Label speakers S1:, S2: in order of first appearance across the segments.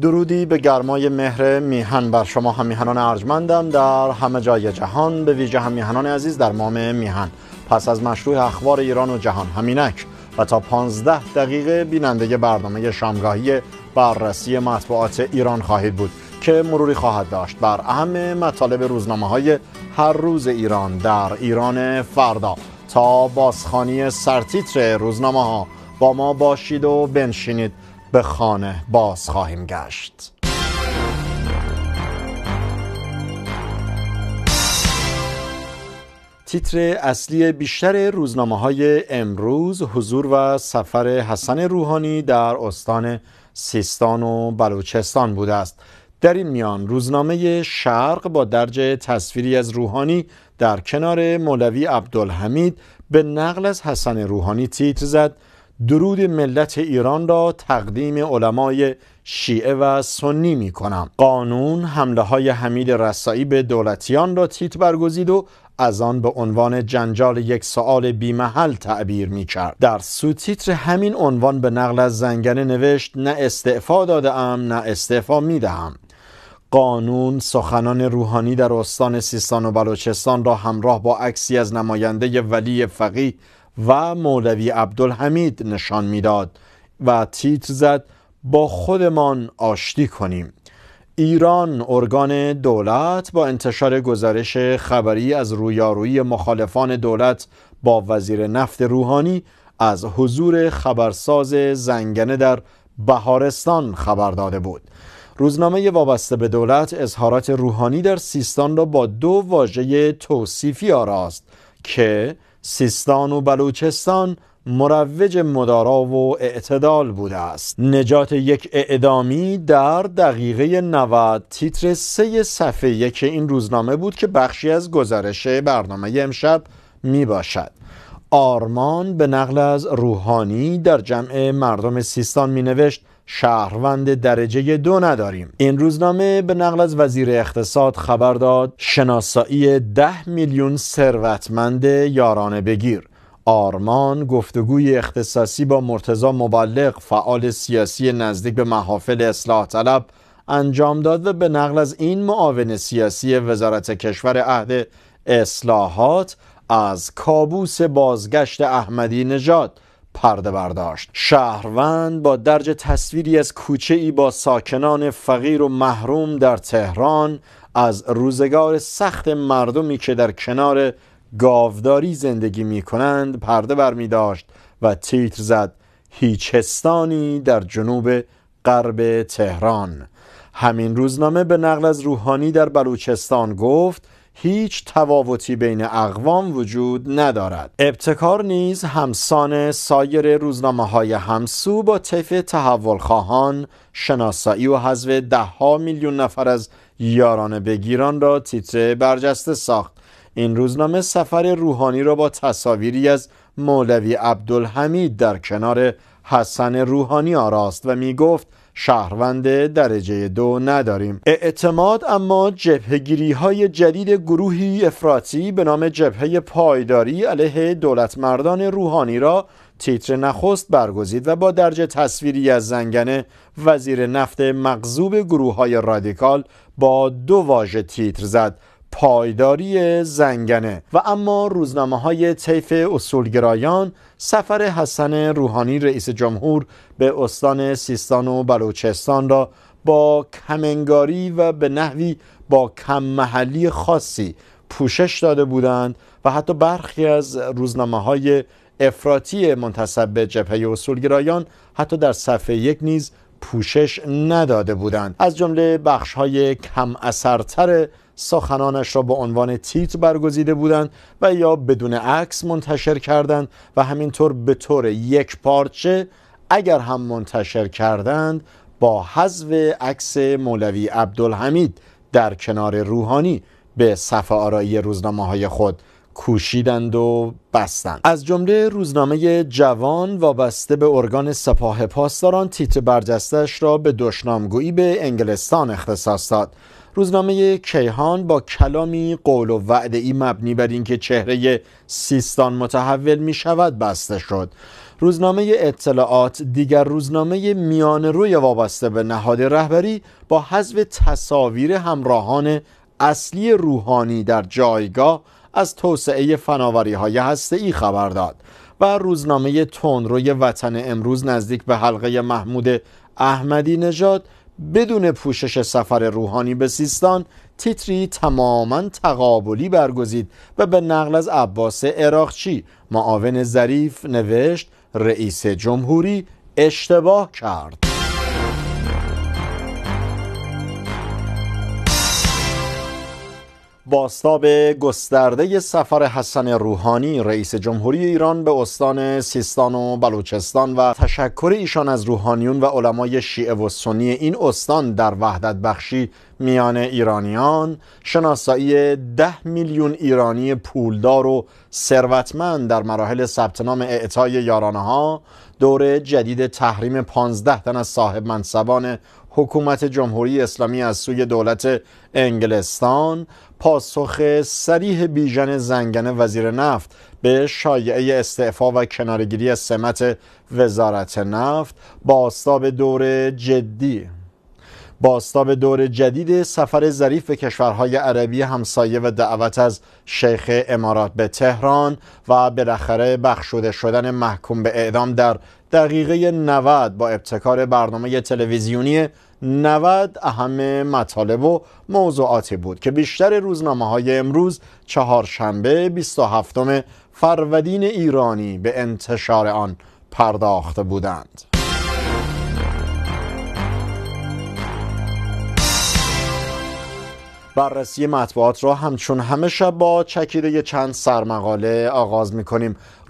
S1: درودی به گرمای مهر میهن بر شما همیهنان ارجمندم در همه جای جهان به ویژه همیهنان عزیز در مام میهن پس از مشروع اخبار ایران و جهان همینک و تا 15 دقیقه بیننده برنامه شامگاهی بررسی مطبوعات ایران خواهید بود که مروری خواهد داشت بر اهم مطالب روزنامه های هر روز ایران در ایران فردا تا بازخانی سرتیتر روزنامه ها با ما باشید و بنشینید به خانه باز خواهیم گشت تیتر اصلی بیشتر روزنامه های امروز حضور و سفر حسن روحانی در استان سیستان و بلوچستان بوده است در این میان روزنامه شرق با درج تصویری از روحانی در کنار مولوی عبدالحمید به نقل از حسن روحانی تیتر زد درود ملت ایران را تقدیم علمای شیعه و سنی می کنم قانون حمله های حمید رسایی به دولتیان را تیت برگزید و از آن به عنوان جنجال یک سوال محل تعبیر می کرد در سوتیتر همین عنوان به نقل از زنگنه نوشت نه استعفا داده ام نه استعفا می دهم قانون سخنان روحانی در استان سیستان و بلوچستان را همراه با عکسی از نماینده ولی فقیه و مولوی عبدالحمید نشان میداد و تیت زد با خودمان آشتی کنیم ایران ارگان دولت با انتشار گزارش خبری از رویارویی مخالفان دولت با وزیر نفت روحانی از حضور خبرساز زنگنه در بهارستان خبر داده بود روزنامه وابسته به دولت اظهارات روحانی در سیستان را با دو واژه توصیفی آراست که سیستان و بلوچستان مروج مدارا و اعتدال بوده است نجات یک اعدامی در دقیقه 90 تیتر سه صفحه یک این روزنامه بود که بخشی از گزارش برنامه امشب می باشد آرمان به نقل از روحانی در جمع مردم سیستان می نوشت شهروند درجه دو نداریم این روزنامه به نقل از وزیر اقتصاد خبر داد شناسایی ده میلیون ثروتمند یارانه بگیر آرمان گفتگوی اختصاصی با مرتزا مبلغ فعال سیاسی نزدیک به محافل اصلاح طلب انجام داد و به نقل از این معاون سیاسی وزارت کشور عهد اصلاحات از کابوس بازگشت احمدی نژاد پرده برداشت شهروند با درج تصویری از کوچه ای با ساکنان فقیر و محروم در تهران از روزگار سخت مردمی که در کنار گاوداری زندگی می کنند پرده بر می داشت و تیتر زد هیچستانی در جنوب غرب تهران همین روزنامه به نقل از روحانی در بلوچستان گفت هیچ تفاوتی بین اقوام وجود ندارد ابتکار نیز همسان سایر روزنامه های همسو با طیف تحول خواهان شناسایی و حذف دهها میلیون نفر از یاران بگیران را تیتر برجسته ساخت این روزنامه سفر روحانی را با تصاویری از مولوی عبدالحمید در کنار حسن روحانی آراست و می شهروند درجه دو نداریم اعتماد اما جبهگیری های جدید گروهی افراطی به نام جبهه پایداری علیه دولت مردان روحانی را تیتر نخست برگزید و با درجه تصویری از زنگنه وزیر نفت مغزوب گروه های رادیکال با دو واژه تیتر زد پایداری زنگنه و اما روزنامه های طیف اصولگرایان سفر حسن روحانی رئیس جمهور به استان سیستان و بلوچستان را با کمنگاری و به نحوی با کم محلی خاصی پوشش داده بودند و حتی برخی از روزنامه های افراطی منتصب به جبهه اصولگرایان حتی در صفحه یک نیز پوشش نداده بودند از جمله بخش های کم اثرتر سخنانش را به عنوان تیت برگزیده بودند و یا بدون عکس منتشر کردند و همینطور به طور یک پارچه اگر هم منتشر کردند با حذف عکس مولوی عبدالحمید در کنار روحانی به صفحه آرایی روزنامه های خود کوشیدند و بستند از جمله روزنامه جوان وابسته به ارگان سپاه پاسداران تیت برجستش را به دشنامگویی به انگلستان اختصاص داد روزنامه کیهان با کلامی قول و وعده ای مبنی بر اینکه چهره سیستان متحول می شود بسته شد روزنامه اطلاعات دیگر روزنامه میان روی وابسته به نهاد رهبری با حذف تصاویر همراهان اصلی روحانی در جایگاه از توسعه فناوری های هسته خبر داد و روزنامه تندروی وطن امروز نزدیک به حلقه محمود احمدی نژاد بدون پوشش سفر روحانی به سیستان تیتری تماما تقابلی برگزید و به نقل از عباس عراقچی معاون ظریف نوشت رئیس جمهوری اشتباه کرد باستاب گسترده سفر حسن روحانی رئیس جمهوری ایران به استان سیستان و بلوچستان و تشکر ایشان از روحانیون و علمای شیعه و سنی این استان در وحدت بخشی میان ایرانیان شناسایی ده میلیون ایرانی پولدار و ثروتمند در مراحل ثبت نام اعطای یارانه ها دور جدید تحریم پانزده تن از صاحب منصبان حکومت جمهوری اسلامی از سوی دولت انگلستان پاسخ سریح بیژن زنگن وزیر نفت به شایعه استعفا و کنارگیری سمت وزارت نفت باستاب دور جدی باستاب دور جدید سفر ظریف به کشورهای عربی همسایه و دعوت از شیخ امارات به تهران و بالاخره بخشوده شدن محکوم به اعدام در دقیقه 90 با ابتکار برنامه تلویزیونی 90 اهم مطالب و موضوعاتی بود که بیشتر روزنامه های امروز چهارشنبه 27 فرودین ایرانی به انتشار آن پرداخته بودند بررسی مطبوعات را همچون همه شب با چکیره چند سرمقاله آغاز می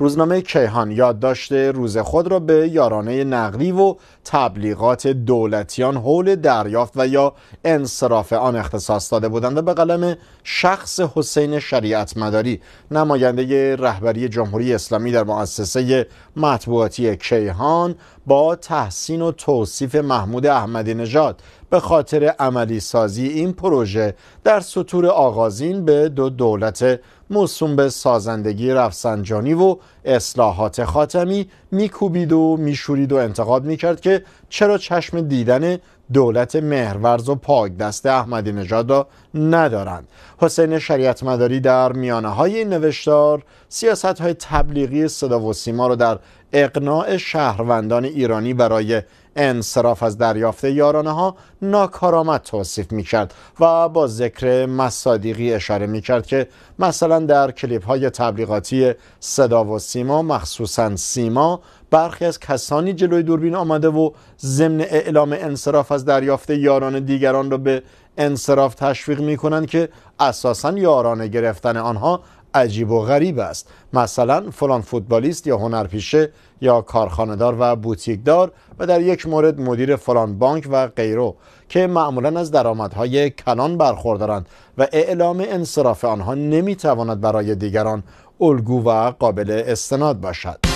S1: روزنامه کیهان یادداشت روز خود را به یارانه نقلی و تبلیغات دولتیان حول دریافت و یا انصراف آن اختصاص داده بودند و به قلم شخص حسین شریعت مداری نماینده رهبری جمهوری اسلامی در مؤسسه مطبوعاتی کیهان با تحسین و توصیف محمود احمدی نژاد به خاطر عملی سازی این پروژه در سطور آغازین به دو دولت موسوم به سازندگی رفسنجانی و اصلاحات خاتمی میکوبید و میشورید و انتقاد میکرد که چرا چشم دیدن دولت مهرورز و پاک دست احمدی نژاد را ندارند حسین شریعت مداری در میانه های این نوشتار سیاست های تبلیغی صدا و سیما را در اقناع شهروندان ایرانی برای انصراف از دریافت یارانه ها ناکارآمد توصیف می کرد و با ذکر مصادیقی اشاره می کرد که مثلا در کلیپ های تبلیغاتی صدا و سیما مخصوصا سیما برخی از کسانی جلوی دوربین آمده و ضمن اعلام انصراف از دریافت یاران دیگران را به انصراف تشویق می کنند که اساسا یارانه گرفتن آنها عجیب و غریب است مثلا فلان فوتبالیست یا هنرپیشه یا کارخانهدار و بوتیکدار و در یک مورد مدیر فلان بانک و غیره که معمولا از درآمدهای کنان برخوردارند و اعلام انصراف آنها نمیتواند برای دیگران الگو و قابل استناد باشد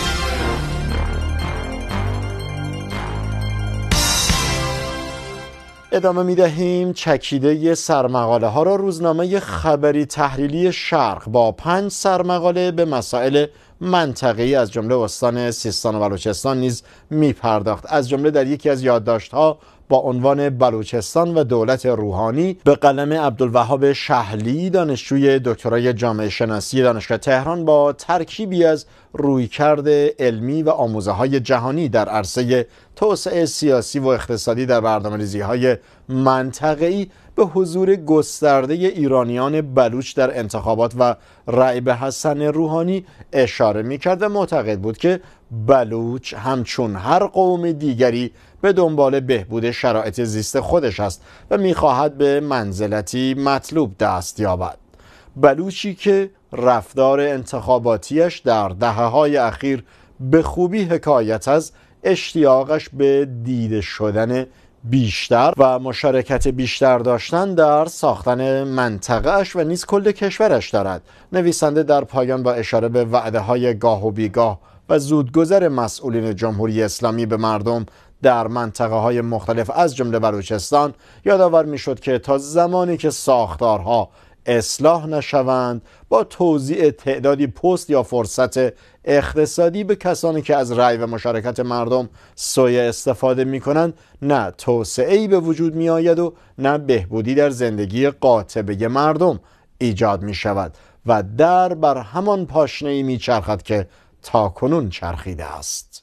S1: ادامه می دهیم چکیده سرمقاله ها را روزنامه خبری تحلیلی شرق با پنج سرمقاله به مسائل منطقی از جمله استان سیستان و بلوچستان نیز می پرداخت از جمله در یکی از یادداشت ها با عنوان بلوچستان و دولت روحانی به قلم عبدالوهاب شهلی دانشجوی دکترای جامعه شناسی دانشگاه تهران با ترکیبی از رویکرد علمی و آموزه های جهانی در عرصه توسعه سیاسی و اقتصادی در برنامه ریزی های منطقه‌ای به حضور گسترده ایرانیان بلوچ در انتخابات و رأی به حسن روحانی اشاره میکرد و معتقد بود که بلوچ همچون هر قوم دیگری به دنبال بهبود شرایط زیست خودش است و میخواهد به منزلتی مطلوب دست یابد بلوچی که رفتار انتخاباتیش در دهه های اخیر به خوبی حکایت از اشتیاقش به دیده شدن بیشتر و مشارکت بیشتر داشتن در ساختن منطقهش و نیز کل کشورش دارد نویسنده در پایان با اشاره به وعده های گاه و بیگاه و زودگذر مسئولین جمهوری اسلامی به مردم در منطقه های مختلف از جمله بلوچستان یادآور میشد که تا زمانی که ساختارها اصلاح نشوند با توضیع تعدادی پست یا فرصت اقتصادی به کسانی که از رأی و مشارکت مردم سویه استفاده می کنند نه توسعه به وجود می آید و نه بهبودی در زندگی قاطبه مردم ایجاد می شود و در بر همان پاشنه ای می چرخد که تا کنون چرخیده است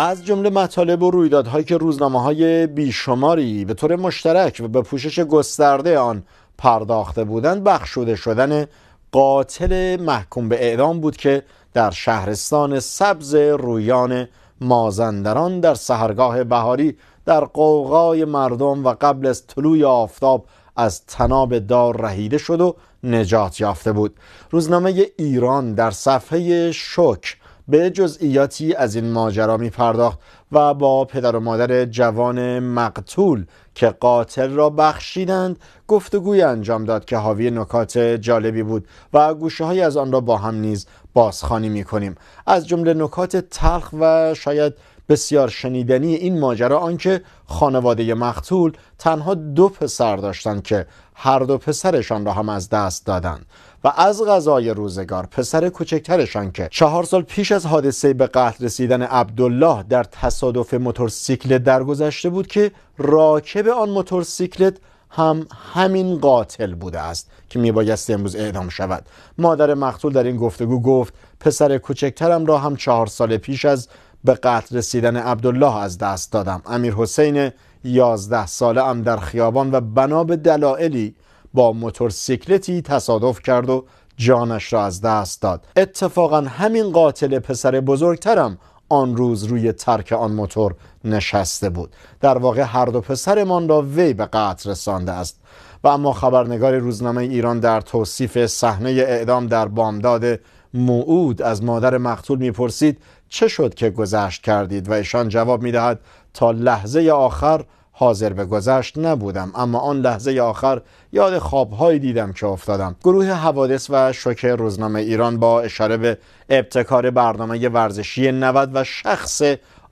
S1: از جمله مطالب و رویدادهایی که روزنامه های بیشماری به طور مشترک و به پوشش گسترده آن پرداخته بودند بخشوده شدن قاتل محکوم به اعدام بود که در شهرستان سبز رویان مازندران در سهرگاه بهاری در قوقای مردم و قبل از طلوع آفتاب از تناب دار رهیده شد و نجات یافته بود روزنامه ایران در صفحه شک به جزئیاتی از این ماجرا می پرداخت و با پدر و مادر جوان مقتول که قاتل را بخشیدند گفتگوی انجام داد که حاوی نکات جالبی بود و گوشه از آن را با هم نیز بازخانی می کنیم از جمله نکات تلخ و شاید بسیار شنیدنی این ماجرا آنکه خانواده مقتول تنها دو پسر داشتند که هر دو پسرشان را هم از دست دادند و از غذای روزگار پسر کوچکترشان که چهار سال پیش از حادثه به قتل رسیدن عبدالله در تصادف موتورسیکلت درگذشته بود که راکب آن موتورسیکلت هم همین قاتل بوده است که میبایست امروز اعدام شود مادر مقتول در این گفتگو گفت پسر کوچکترم را هم چهار سال پیش از به قتل رسیدن عبدالله از دست دادم امیر حسین یازده ساله ام در خیابان و بنا به دلایلی با موتورسیکلتی تصادف کرد و جانش را از دست داد اتفاقا همین قاتل پسر بزرگترم آن روز روی ترک آن موتور نشسته بود در واقع هر دو پسرمان را وی به قتل رسانده است و اما خبرنگار روزنامه ایران در توصیف صحنه اعدام در بامداد موعود از مادر مقتول میپرسید چه شد که گذشت کردید و ایشان جواب میدهد تا لحظه آخر حاضر به گذشت نبودم اما آن لحظه آخر یاد خوابهایی دیدم که افتادم گروه حوادث و شوک روزنامه ایران با اشاره به ابتکار برنامه ورزشی 90 و شخص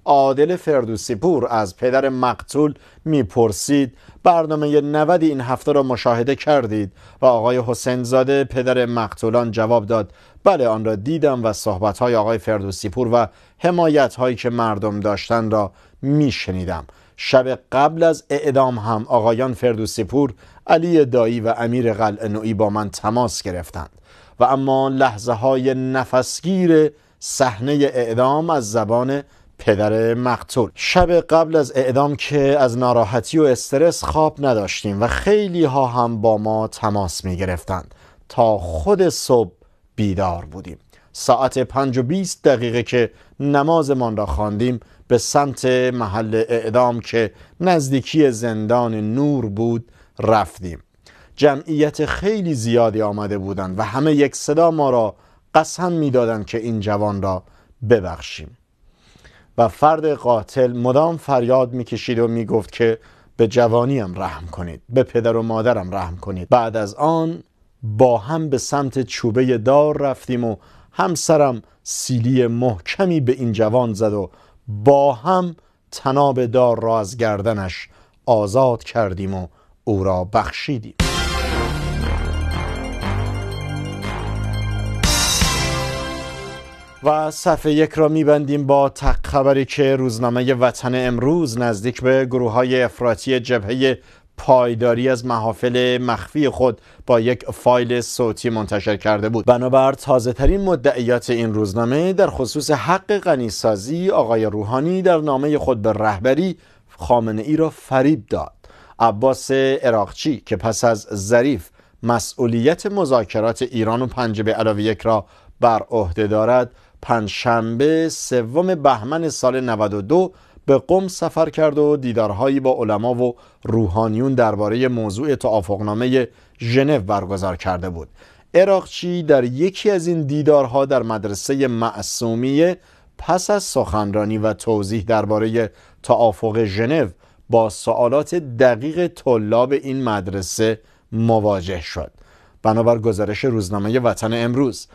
S1: عادل فردوسی پور از پدر مقتول میپرسید برنامه 90 این هفته را مشاهده کردید و آقای حسین زاده پدر مقتولان جواب داد بله آن را دیدم و صحبت های آقای فردوسی پور و حمایت هایی که مردم داشتن را میشنیدم شب قبل از اعدام هم آقایان فردوسی پور علی دایی و امیر قلعه نوعی با من تماس گرفتند و اما لحظه های نفسگیر صحنه اعدام از زبان پدر مقتول شب قبل از اعدام که از ناراحتی و استرس خواب نداشتیم و خیلی ها هم با ما تماس می گرفتند تا خود صبح بیدار بودیم ساعت پنج و بیست دقیقه که نمازمان را خواندیم به سمت محل اعدام که نزدیکی زندان نور بود رفتیم جمعیت خیلی زیادی آمده بودند و همه یک صدا ما را قسم میدادند که این جوان را ببخشیم و فرد قاتل مدام فریاد میکشید و میگفت که به جوانیم رحم کنید به پدر و مادرم رحم کنید بعد از آن با هم به سمت چوبه دار رفتیم و همسرم سیلی محکمی به این جوان زد و با هم تناب دار را از گردنش آزاد کردیم و او را بخشیدیم و صفحه یک را میبندیم با تق خبری که روزنامه وطن امروز نزدیک به گروه های افراتی جبهه پایداری از محافل مخفی خود با یک فایل صوتی منتشر کرده بود بنابر تازه ترین مدعیات این روزنامه در خصوص حق غنیسازی آقای روحانی در نامه خود به رهبری خامنه ای را فریب داد عباس اراقچی که پس از ظریف مسئولیت مذاکرات ایران و پنج به علاوه یک را بر عهده دارد پنجشنبه سوم بهمن سال 92 به قم سفر کرد و دیدارهایی با علما و روحانیون درباره موضوع توافقنامه ژنو برگزار کرده بود عراقچی در یکی از این دیدارها در مدرسه معصومیه پس از سخنرانی و توضیح درباره توافق ژنو با سوالات دقیق طلاب این مدرسه مواجه شد بنابر گزارش روزنامه وطن امروز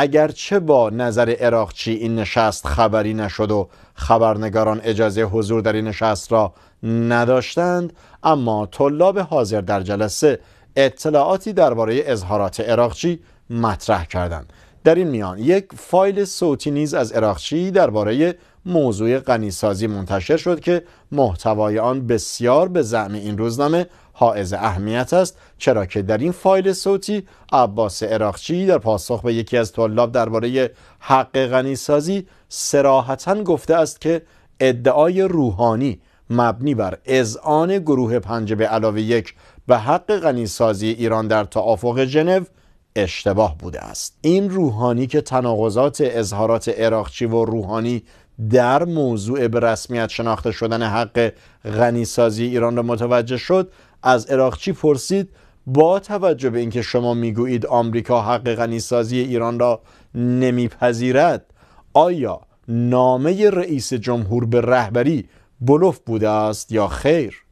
S1: اگرچه با نظر اراقچی این نشست خبری نشد و خبرنگاران اجازه حضور در این نشست را نداشتند اما طلاب حاضر در جلسه اطلاعاتی درباره اظهارات اراقچی مطرح کردند در این میان یک فایل صوتی نیز از عراقچی درباره موضوع غنیسازی منتشر شد که محتوای آن بسیار به زعم این روزنامه حائز اهمیت است چرا که در این فایل صوتی عباس عراقچی در پاسخ به یکی از طلاب درباره حق غنیسازی سراحتا گفته است که ادعای روحانی مبنی بر اذعان گروه پنج به علاوه یک به حق غنیسازی ایران در توافق ژنو اشتباه بوده است این روحانی که تناقضات اظهارات عراقچی و روحانی در موضوع به رسمیت شناخته شدن حق غنیسازی ایران را متوجه شد از عراقچی پرسید با توجه به اینکه شما میگویید آمریکا حق غنیسازی ایران را نمیپذیرد آیا نامه رئیس جمهور به رهبری بلوف بوده است یا خیر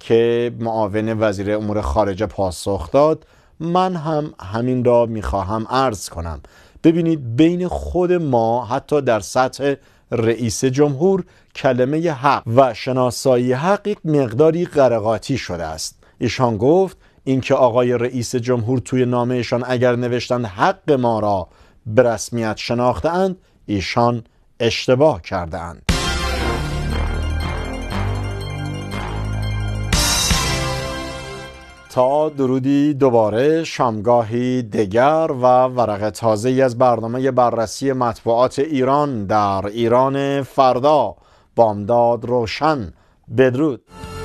S1: که معاون وزیر امور خارجه پاسخ داد من هم همین را میخواهم عرض کنم ببینید بین خود ما حتی در سطح رئیس جمهور کلمه حق و شناسایی حق یک مقداری قرقاتی شده است ایشان گفت اینکه آقای رئیس جمهور توی نامهشان اگر نوشتند حق ما را به رسمیت شناختند ایشان اشتباه کردند تا درودی دوباره شامگاهی دیگر و ورق تازه از برنامه بررسی مطبوعات ایران در ایران فردا بامداد روشن بدرود